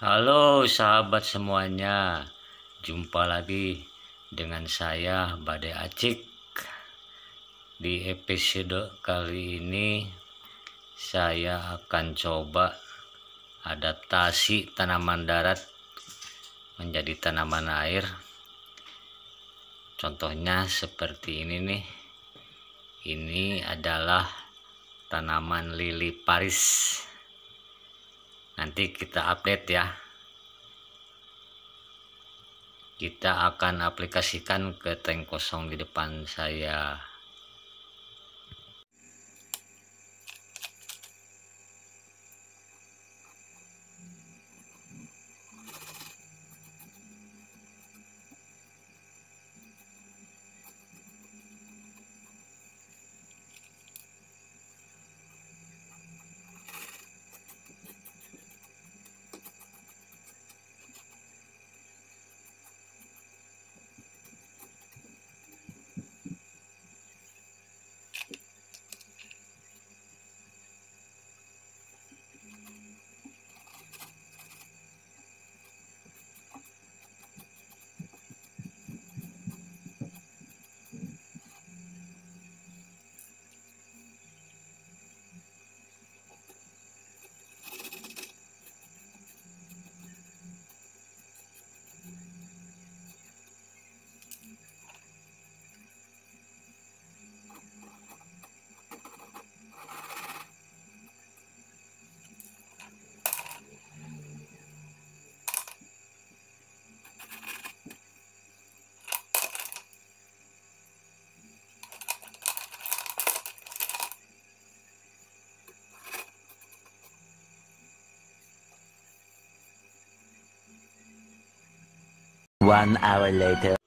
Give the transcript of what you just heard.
Halo sahabat semuanya, jumpa lagi dengan saya Bade Acik. Di episode kali ini saya akan coba adaptasi tanaman darat menjadi tanaman air. Contohnya seperti ini nih. Ini adalah tanaman lili Paris nanti kita update ya kita akan aplikasikan ke tank kosong di depan saya One hour later.